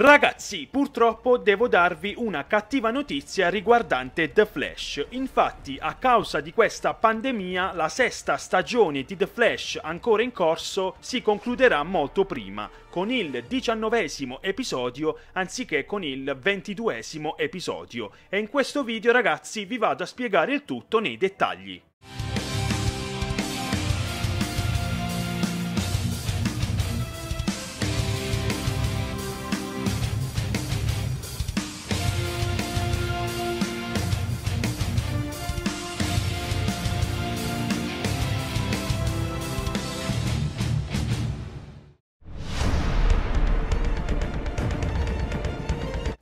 Ragazzi, purtroppo devo darvi una cattiva notizia riguardante The Flash. Infatti, a causa di questa pandemia, la sesta stagione di The Flash ancora in corso si concluderà molto prima, con il diciannovesimo episodio anziché con il ventiduesimo episodio. E in questo video, ragazzi, vi vado a spiegare il tutto nei dettagli.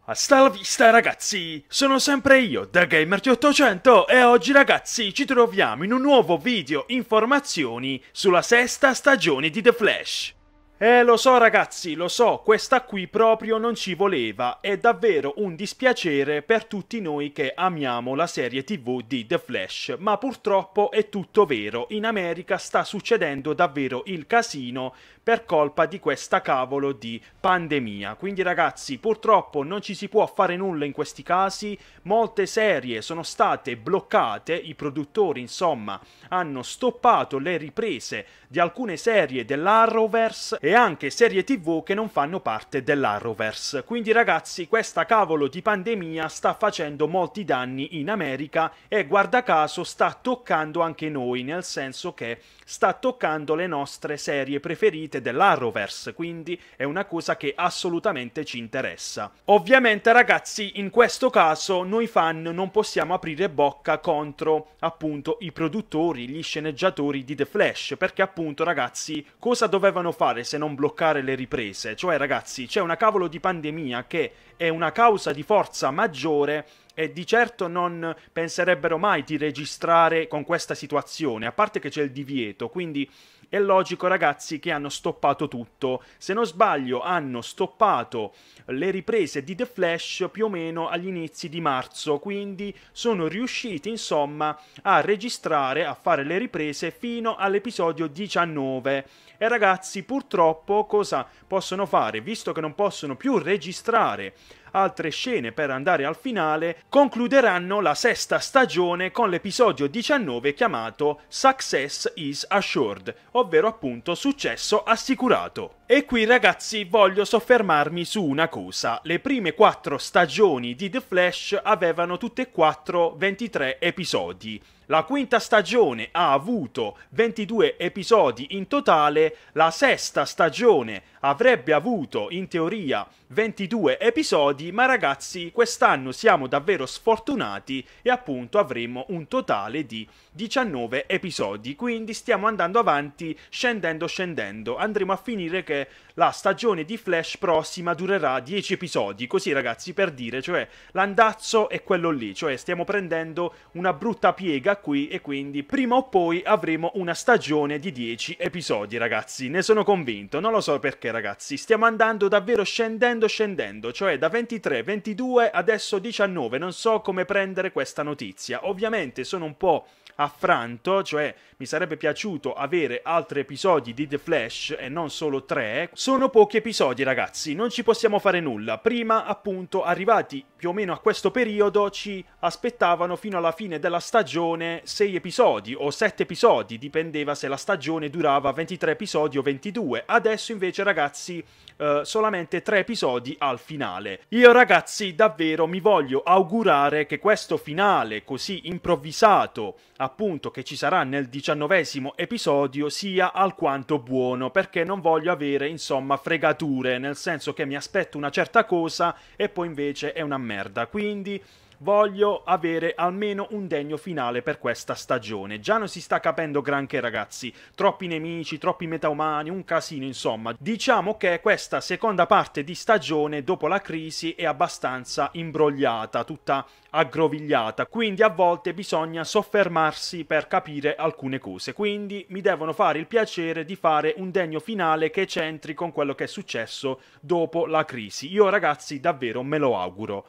Hasta la vista ragazzi, sono sempre io, da 800 e oggi ragazzi ci troviamo in un nuovo video informazioni sulla sesta stagione di The Flash. Eh lo so ragazzi, lo so, questa qui proprio non ci voleva, è davvero un dispiacere per tutti noi che amiamo la serie tv di The Flash, ma purtroppo è tutto vero, in America sta succedendo davvero il casino per colpa di questa cavolo di pandemia. Quindi ragazzi, purtroppo non ci si può fare nulla in questi casi, molte serie sono state bloccate, i produttori insomma hanno stoppato le riprese di alcune serie dell'Arrowverse e anche serie tv che non fanno parte dell'Arrowverse. Quindi ragazzi, questa cavolo di pandemia sta facendo molti danni in America e guarda caso sta toccando anche noi, nel senso che sta toccando le nostre serie preferite ovviamente dell'Arrowverse, quindi è una cosa che assolutamente ci interessa. Ovviamente ragazzi, in questo caso noi fan non possiamo aprire bocca contro appunto i produttori, gli sceneggiatori di The Flash, perché appunto ragazzi, cosa dovevano fare se non bloccare le riprese? Cioè ragazzi, c'è una cavolo di pandemia che è una causa di forza maggiore e di certo non penserebbero mai di registrare con questa situazione, a parte che c'è il divieto, quindi è logico, ragazzi, che hanno stoppato tutto. Se non sbaglio, hanno stoppato le riprese di The Flash più o meno agli inizi di marzo, quindi sono riusciti, insomma, a registrare, a fare le riprese fino all'episodio 19. E ragazzi, purtroppo cosa possono fare? Visto che non possono più registrare altre scene per andare al finale, concluderanno la sesta stagione con l'episodio 19 chiamato Success is Assured, ovvero appunto successo assicurato. E qui ragazzi voglio soffermarmi su una cosa, le prime quattro stagioni di The Flash avevano tutte e quattro 23 episodi. La quinta stagione ha avuto 22 episodi in totale, la sesta stagione avrebbe avuto in teoria 22 episodi, ma ragazzi quest'anno siamo davvero sfortunati e appunto avremo un totale di 19 episodi, quindi stiamo andando avanti scendendo scendendo, andremo a finire che la stagione di Flash prossima durerà 10 episodi, così ragazzi per dire, cioè l'andazzo è quello lì, cioè stiamo prendendo una brutta piega qui e quindi prima o poi avremo una stagione di 10 episodi ragazzi, ne sono convinto, non lo so perché ragazzi, stiamo andando davvero scendendo scendendo, cioè da 23, 22, adesso 19, non so come prendere questa notizia. Ovviamente sono un po' affranto, cioè mi sarebbe piaciuto avere altri episodi di The Flash e non solo tre. Sono pochi episodi ragazzi, non ci possiamo fare nulla. Prima appunto arrivati più o meno a questo periodo ci aspettavano fino alla fine della stagione sei episodi o sette episodi, dipendeva se la stagione durava 23 episodi o 22. Adesso invece ragazzi eh, solamente tre episodi al finale. Io ragazzi davvero mi voglio augurare che questo finale così improvvisato a appunto che ci sarà nel diciannovesimo episodio sia alquanto buono, perché non voglio avere insomma fregature, nel senso che mi aspetto una certa cosa e poi invece è una merda. Quindi voglio avere almeno un degno finale per questa stagione. Già non si sta capendo granché, ragazzi. Troppi nemici, troppi metaumani, un casino, insomma. Diciamo che questa seconda parte di stagione, dopo la crisi, è abbastanza imbrogliata, tutta aggrovigliata. Quindi a volte bisogna soffermarsi per capire alcune cose. Quindi mi devono fare il piacere di fare un degno finale che c'entri con quello che è successo dopo la crisi. Io, ragazzi, davvero me lo auguro.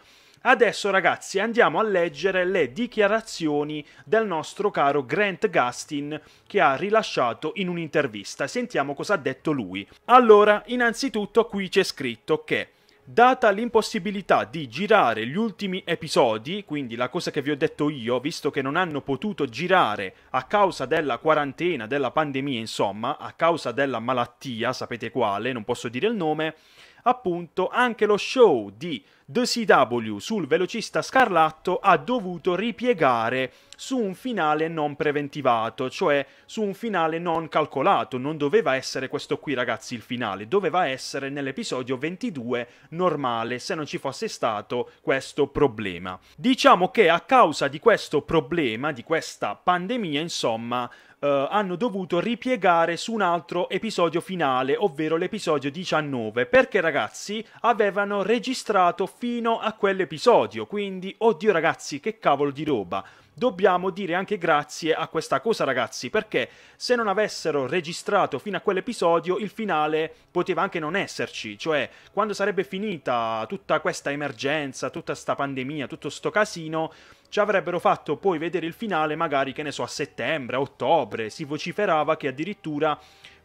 Adesso ragazzi andiamo a leggere le dichiarazioni del nostro caro Grant Gustin che ha rilasciato in un'intervista. Sentiamo cosa ha detto lui. Allora, innanzitutto qui c'è scritto che Data l'impossibilità di girare gli ultimi episodi, quindi la cosa che vi ho detto io, visto che non hanno potuto girare a causa della quarantena, della pandemia, insomma, a causa della malattia, sapete quale, non posso dire il nome, appunto anche lo show di The CW sul velocista scarlatto ha dovuto ripiegare su un finale non preventivato, cioè su un finale non calcolato. Non doveva essere questo qui, ragazzi, il finale, doveva essere nell'episodio 22 normale se non ci fosse stato questo problema. Diciamo che a causa di questo problema, di questa pandemia, insomma, eh, hanno dovuto ripiegare su un altro episodio finale, ovvero l'episodio 19, perché ragazzi avevano registrato fino a quell'episodio, quindi oddio ragazzi che cavolo di roba dobbiamo dire anche grazie a questa cosa, ragazzi, perché se non avessero registrato fino a quell'episodio, il finale poteva anche non esserci. Cioè, quando sarebbe finita tutta questa emergenza, tutta questa pandemia, tutto sto casino, ci avrebbero fatto poi vedere il finale, magari, che ne so, a settembre, a ottobre. Si vociferava che addirittura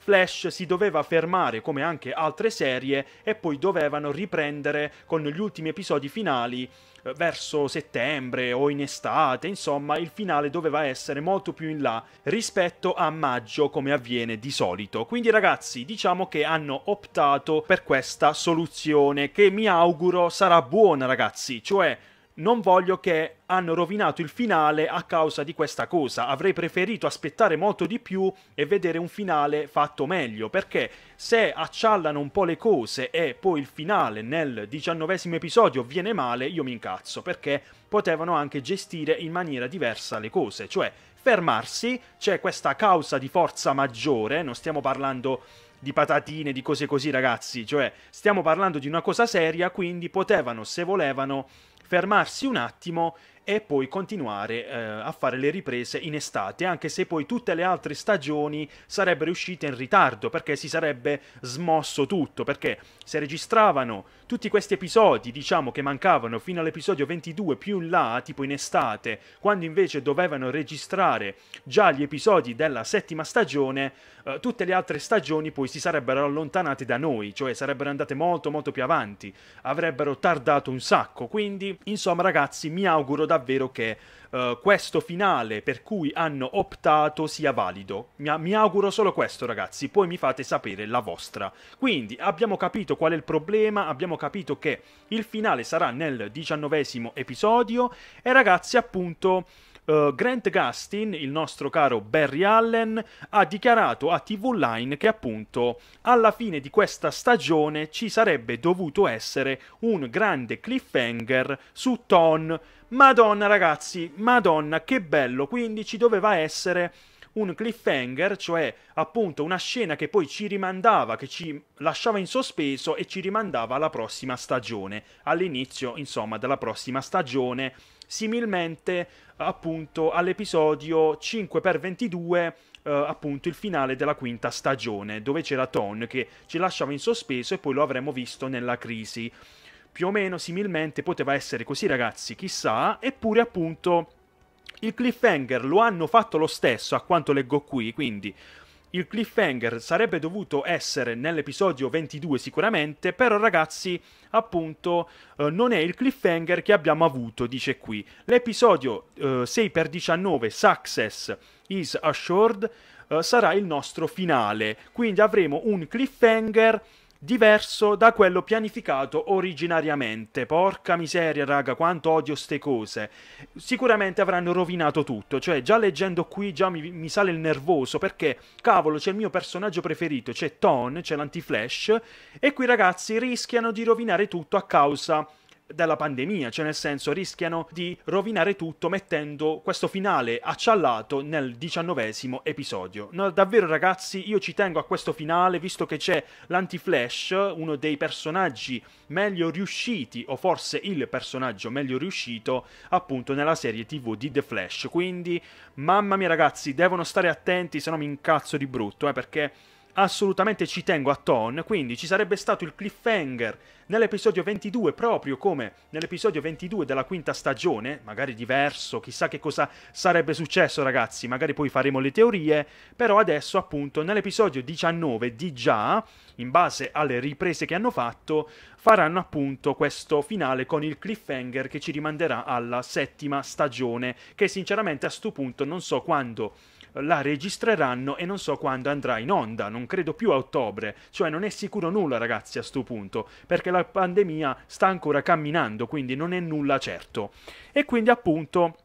Flash si doveva fermare come anche altre serie e poi dovevano riprendere con gli ultimi episodi finali eh, verso settembre o in estate, insomma il finale doveva essere molto più in là rispetto a maggio come avviene di solito. Quindi ragazzi diciamo che hanno optato per questa soluzione che mi auguro sarà buona ragazzi, cioè non voglio che hanno rovinato il finale a causa di questa cosa. Avrei preferito aspettare molto di più e vedere un finale fatto meglio, perché se acciallano un po' le cose e poi il finale nel diciannovesimo episodio viene male, io mi incazzo, perché potevano anche gestire in maniera diversa le cose, cioè fermarsi, c'è questa causa di forza maggiore, non stiamo parlando di patatine, di cose così, ragazzi. Cioè, stiamo parlando di una cosa seria, quindi potevano, se volevano, fermarsi un attimo e poi continuare eh, a fare le riprese in estate, anche se poi tutte le altre stagioni sarebbero uscite in ritardo perché si sarebbe smosso tutto, perché se registravano tutti questi episodi, diciamo che mancavano fino all'episodio 22 più in là, tipo in estate, quando invece dovevano registrare già gli episodi della settima stagione, eh, tutte le altre stagioni poi si sarebbero allontanate da noi, cioè sarebbero andate molto molto più avanti, avrebbero tardato un sacco, quindi insomma ragazzi mi auguro davvero che uh, questo finale per cui hanno optato sia valido. Mi, mi, auguro solo questo, ragazzi. Poi mi fate sapere la vostra. Quindi abbiamo capito qual è il problema. Abbiamo capito che il finale sarà nel diciannovesimo episodio. E ragazzi, appunto uh, Grant Gustin, il nostro caro Barry Allen, ha dichiarato a TV Online che appunto alla fine di questa stagione ci sarebbe dovuto essere un grande cliffhanger su Ton. Madonna ragazzi, madonna che bello, quindi ci doveva essere un cliffhanger, cioè appunto una scena che poi ci rimandava, che ci lasciava in sospeso e ci rimandava alla prossima stagione, all'inizio insomma della prossima stagione, similmente appunto all'episodio 5x22 Uh, eh, appunto il finale della quinta stagione, dove c'era Ton che ci lasciava in sospeso e poi lo avremmo visto nella crisi. Più o meno similmente poteva essere così, ragazzi, chissà, eppure appunto il cliffhanger lo hanno fatto lo stesso, a quanto leggo qui, quindi il cliffhanger sarebbe dovuto essere nell'episodio 22 sicuramente, però ragazzi, appunto, eh, non è il cliffhanger che abbiamo avuto, dice qui. L'episodio eh, 6x19 Success is Assured eh, sarà il nostro finale, quindi avremo un cliffhanger diverso da quello pianificato originariamente. Porca miseria, raga, quanto odio ste cose. Sicuramente avranno rovinato tutto, cioè già leggendo qui già mi, mi sale il nervoso perché cavolo, c'è il mio personaggio preferito, c'è Ton, c'è l'anti-flash e qui ragazzi rischiano di rovinare tutto a causa della pandemia, cioè nel senso rischiano di rovinare tutto mettendo questo finale acciallato nel diciannovesimo episodio. No, davvero ragazzi, io ci tengo a questo finale visto che c'è l'anti-Flash, uno dei personaggi meglio riusciti o forse il personaggio meglio riuscito appunto nella serie TV di The Flash. Quindi, mamma mia ragazzi, devono stare attenti, se no mi incazzo di brutto, eh, perché assolutamente ci tengo a ton, quindi ci sarebbe stato il cliffhanger nell'episodio 22, proprio come nell'episodio 22 della quinta stagione, magari diverso, chissà che cosa sarebbe successo ragazzi, magari poi faremo le teorie, però adesso appunto nell'episodio 19 di già, in base alle riprese che hanno fatto, faranno appunto questo finale con il cliffhanger che ci rimanderà alla settima stagione, che sinceramente a questo punto non so quando la registreranno e non so quando andrà in onda, non credo più a ottobre, cioè non è sicuro nulla ragazzi a sto punto, perché la pandemia sta ancora camminando, quindi non è nulla certo. E quindi appunto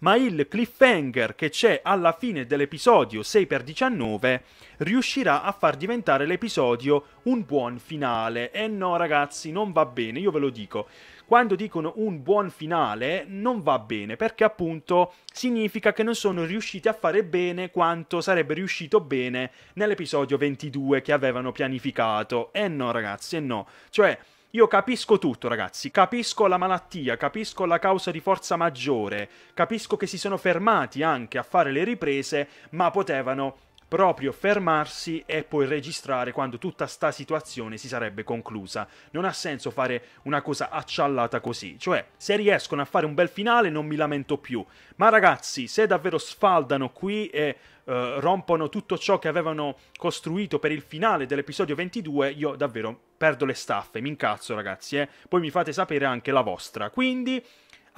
ma il cliffhanger che c'è alla fine dell'episodio 6x19 riuscirà a far diventare l'episodio un buon finale. E eh no, ragazzi, non va bene, io ve lo dico quando dicono un buon finale non va bene perché appunto significa che non sono riusciti a fare bene quanto sarebbe riuscito bene nell'episodio 22 che avevano pianificato. E eh no ragazzi, e eh no. Cioè... Io capisco tutto, ragazzi. Capisco la malattia, capisco la causa di forza maggiore, capisco che si sono fermati anche a fare le riprese, ma potevano proprio fermarsi e poi registrare quando tutta sta situazione si sarebbe conclusa. Non ha senso fare una cosa acciallata così, cioè se riescono a fare un bel finale non mi lamento più, ma ragazzi se davvero sfaldano qui e eh, rompono tutto ciò che avevano costruito per il finale dell'episodio 22, io davvero perdo le staffe, mi incazzo ragazzi, eh? poi mi fate sapere anche la vostra. Quindi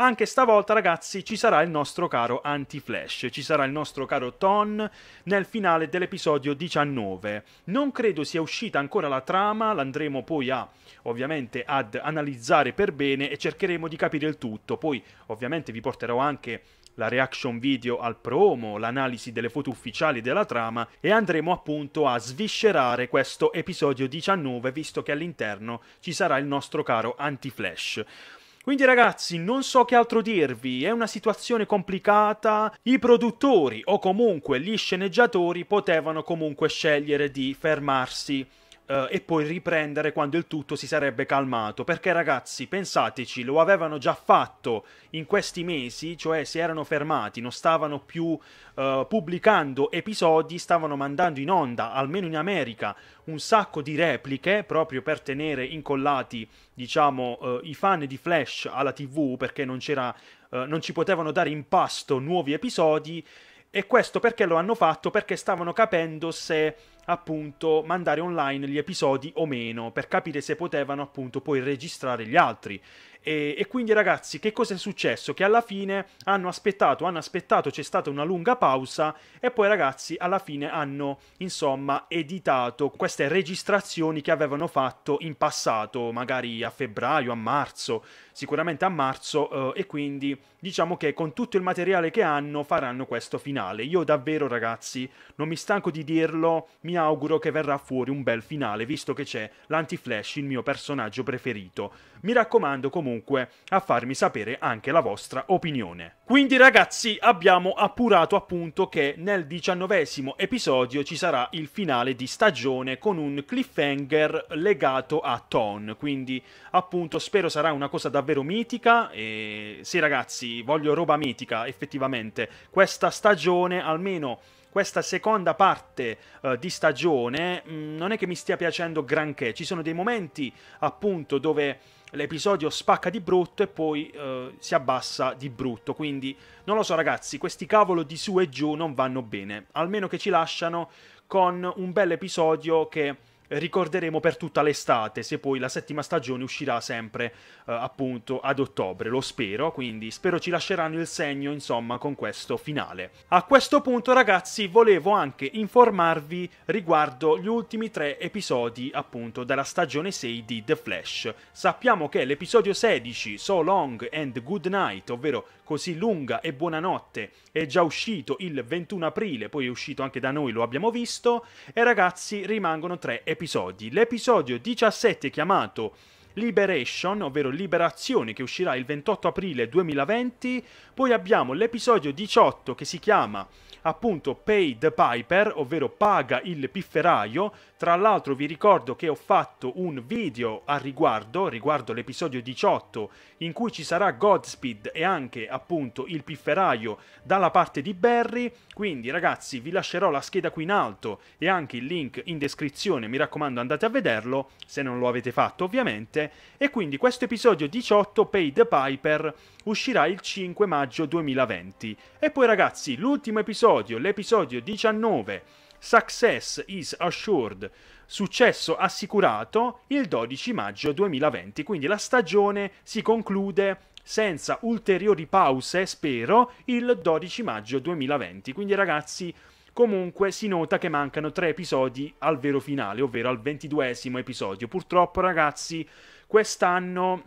anche stavolta, ragazzi, ci sarà il nostro caro anti-flash, ci sarà il nostro caro Ton nel finale dell'episodio 19. Non credo sia uscita ancora la trama, l'andremo poi a ovviamente ad analizzare per bene e cercheremo di capire il tutto. Poi, ovviamente, vi porterò anche la reaction video al promo, l'analisi delle foto ufficiali della trama e andremo appunto a sviscerare questo episodio 19 visto che all'interno ci sarà il nostro caro anti-flash. Quindi ragazzi, non so che altro dirvi, è una situazione complicata, i produttori o comunque gli sceneggiatori potevano comunque scegliere di fermarsi eh, e poi riprendere quando il tutto si sarebbe calmato. Perché ragazzi, pensateci, lo avevano già fatto in questi mesi, cioè si erano fermati, non stavano più eh, pubblicando episodi, stavano mandando in onda, almeno in America, un sacco di repliche proprio per tenere incollati, diciamo, eh, i fan di Flash alla TV perché non c'era eh, non ci potevano dare in pasto nuovi episodi e questo perché lo hanno fatto perché stavano capendo se appunto mandare online gli episodi o meno per capire se potevano appunto poi registrare gli altri e, e, quindi ragazzi, che cosa è successo? Che alla fine hanno aspettato, hanno aspettato, c'è stata una lunga pausa e poi ragazzi alla fine hanno insomma editato queste registrazioni che avevano fatto in passato, magari a febbraio, a marzo, sicuramente a marzo eh, e quindi diciamo che con tutto il materiale che hanno faranno questo finale. Io davvero ragazzi, non mi stanco di dirlo, mi auguro che verrà fuori un bel finale visto che c'è l'anti-flash, il mio personaggio preferito. Mi raccomando comunque comunque a farmi sapere anche la vostra opinione. Quindi ragazzi abbiamo appurato appunto che nel diciannovesimo episodio ci sarà il finale di stagione con un cliffhanger legato a Ton, quindi appunto spero sarà una cosa davvero mitica e sì ragazzi voglio roba mitica effettivamente, questa stagione almeno questa seconda parte uh, di stagione mh, mm, non è che mi stia piacendo granché. Ci sono dei momenti appunto dove l'episodio spacca di brutto e poi uh, si abbassa di brutto. Quindi non lo so ragazzi, questi cavolo di su e giù non vanno bene. Almeno che ci lasciano con un bel episodio che ricorderemo per tutta l'estate, se poi la settima stagione uscirà sempre eh, appunto ad ottobre, lo spero, quindi spero ci lasceranno il segno insomma con questo finale. A questo punto ragazzi volevo anche informarvi riguardo gli ultimi tre episodi appunto della stagione 6 di The Flash. Sappiamo che l'episodio 16, So Long and Good Night, ovvero così lunga e buonanotte, è già uscito il 21 aprile, poi è uscito anche da noi, lo abbiamo visto, e ragazzi rimangono tre episodi episodi. L'episodio 17 chiamato Liberation, ovvero Liberazione, che uscirà il 28 aprile 2020. Poi abbiamo l'episodio 18 che si chiama appunto Pay the Piper, ovvero Paga il pifferaio, tra l'altro vi ricordo che ho fatto un video a riguardo, riguardo l'episodio 18, in cui ci sarà Godspeed e anche appunto il pifferaio dalla parte di Barry, quindi ragazzi vi lascerò la scheda qui in alto e anche il link in descrizione, mi raccomando andate a vederlo, se non lo avete fatto ovviamente, e quindi questo episodio 18, Pay the Piper, uscirà il 5 maggio 2020. E poi ragazzi, l'ultimo episodio, l'episodio 19 Success is assured, successo assicurato il 12 maggio 2020, quindi la stagione si conclude senza ulteriori pause, spero, il 12 maggio 2020. Quindi ragazzi, comunque si nota che mancano tre episodi al vero finale, ovvero al ventiduesimo episodio. Purtroppo ragazzi, quest'anno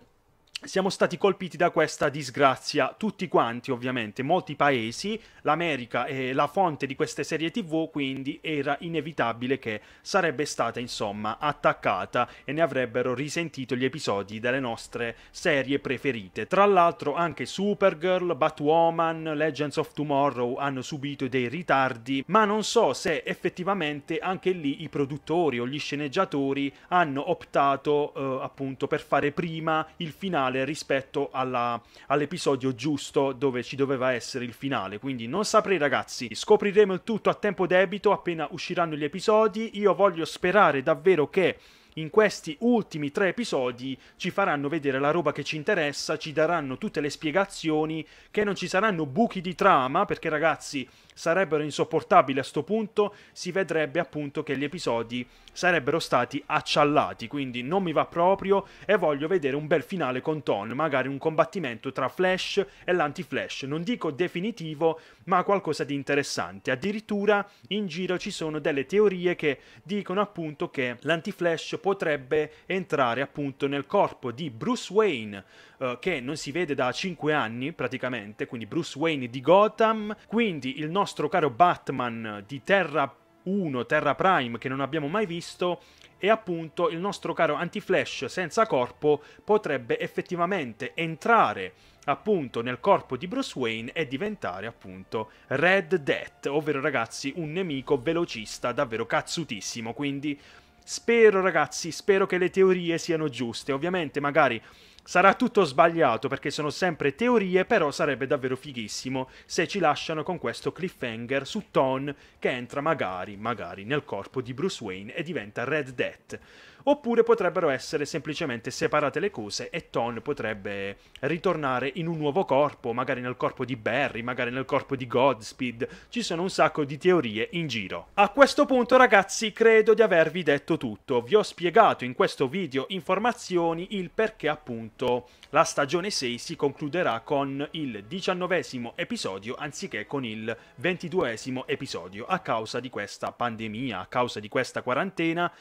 siamo stati colpiti da questa disgrazia, tutti quanti ovviamente, molti paesi, l'America è la fonte di queste serie tv, quindi era inevitabile che sarebbe stata insomma attaccata e ne avrebbero risentito gli episodi delle nostre serie preferite. Tra l'altro anche Supergirl, Batwoman, Legends of Tomorrow hanno subito dei ritardi, ma non so se effettivamente anche lì i produttori o gli sceneggiatori hanno optato eh, appunto per fare prima il finale finale rispetto alla, all'episodio giusto dove ci doveva essere il finale. Quindi non saprei ragazzi, scopriremo il tutto a tempo debito appena usciranno gli episodi. Io voglio sperare davvero che in questi ultimi tre episodi ci faranno vedere la roba che ci interessa, ci daranno tutte le spiegazioni, che non ci saranno buchi di trama, perché ragazzi sarebbero insopportabili a sto punto, si vedrebbe appunto che gli episodi sarebbero stati acciallati, quindi non mi va proprio e voglio vedere un bel finale con Ton, magari un combattimento tra Flash e l'anti-Flash, non dico definitivo, ma qualcosa di interessante. Addirittura in giro ci sono delle teorie che dicono appunto che l'anti-Flash potrebbe entrare appunto nel corpo di Bruce Wayne uh, che non si vede da 5 anni praticamente, quindi Bruce Wayne di Gotham, quindi il nostro caro Batman di Terra 1, Terra Prime che non abbiamo mai visto e appunto il nostro caro anti-flash senza corpo potrebbe effettivamente entrare appunto nel corpo di Bruce Wayne e diventare appunto Red Death, ovvero ragazzi un nemico velocista davvero cazzutissimo, quindi spero ragazzi, spero che le teorie siano giuste, ovviamente magari Sarà tutto sbagliato perché sono sempre teorie, però sarebbe davvero fighissimo se ci lasciano con questo cliffhanger su Ton che entra magari, magari nel corpo di Bruce Wayne e diventa Red Death oppure potrebbero essere semplicemente separate le cose e Ton potrebbe ritornare in un nuovo corpo, magari nel corpo di Barry, magari nel corpo di Godspeed, ci sono un sacco di teorie in giro. A questo punto ragazzi credo di avervi detto tutto, vi ho spiegato in questo video informazioni il perché appunto la stagione 6 si concluderà con il diciannovesimo episodio anziché con il ventiduesimo episodio a causa di questa pandemia, a causa di questa quarantena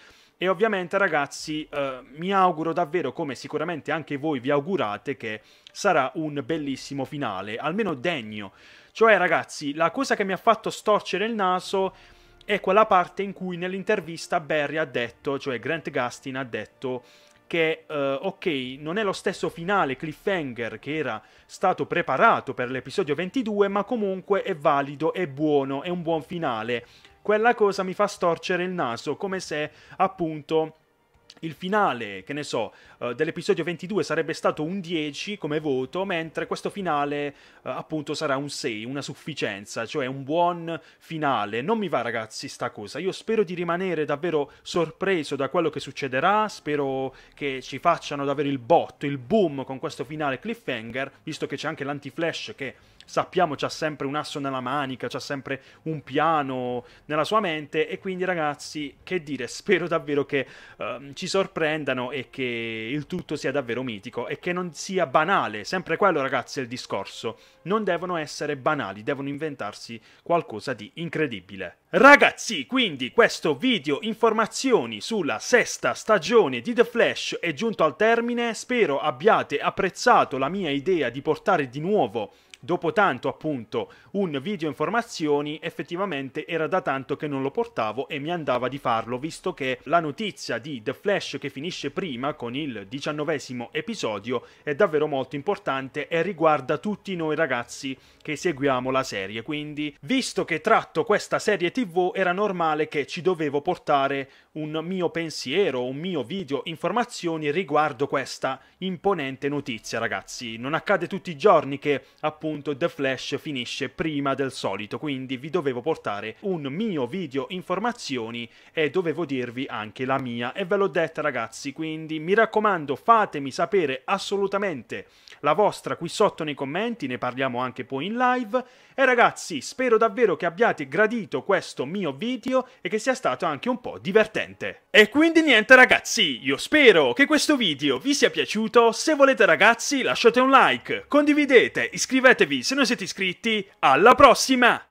e ovviamente ragazzi eh, mi auguro davvero, come sicuramente anche voi vi augurate, che sarà un bellissimo finale, almeno degno. Cioè ragazzi, la cosa che mi ha fatto storcere il naso è quella parte in cui nell'intervista Barry ha detto, cioè Grant Gustin ha detto che uh, ok, non è lo stesso finale cliffhanger che era stato preparato per l'episodio 22, ma comunque è valido, è buono, è un buon finale quella cosa mi fa storcere il naso, come se appunto il finale, che ne so, uh, dell'episodio 22 sarebbe stato un 10 come voto, mentre questo finale uh, appunto sarà un 6, una sufficienza, cioè un buon finale. Non mi va ragazzi sta cosa, io spero di rimanere davvero sorpreso da quello che succederà, spero che ci facciano davvero il botto, il boom con questo finale cliffhanger, visto che c'è anche l'anti-flash che sappiamo c'ha sempre un asso nella manica, c'ha sempre un piano nella sua mente e quindi ragazzi, che dire, spero davvero che uh, ci sorprendano e che il tutto sia davvero mitico e che non sia banale, sempre quello ragazzi è il discorso, non devono essere banali, devono inventarsi qualcosa di incredibile. Ragazzi, quindi questo video informazioni sulla sesta stagione di The Flash è giunto al termine, spero abbiate apprezzato la mia idea di portare di nuovo dopo tanto appunto un video informazioni effettivamente era da tanto che non lo portavo e mi andava di farlo visto che la notizia di The Flash che finisce prima con il diciannovesimo episodio è davvero molto importante e riguarda tutti noi ragazzi che seguiamo la serie quindi visto che tratto questa serie tv era normale che ci dovevo portare un mio pensiero un mio video informazioni riguardo questa imponente notizia ragazzi non accade tutti i giorni che appunto appunto The Flash finisce prima del solito, quindi vi dovevo portare un mio video informazioni e dovevo dirvi anche la mia e ve l'ho detta ragazzi, quindi mi raccomando fatemi sapere assolutamente la vostra qui sotto nei commenti, ne parliamo anche poi in live. E ragazzi, spero davvero che abbiate gradito questo mio video e che sia stato anche un po' divertente. E quindi niente ragazzi, io spero che questo video vi sia piaciuto, se volete ragazzi lasciate un like, condividete, iscrivetevi se non siete iscritti, alla prossima!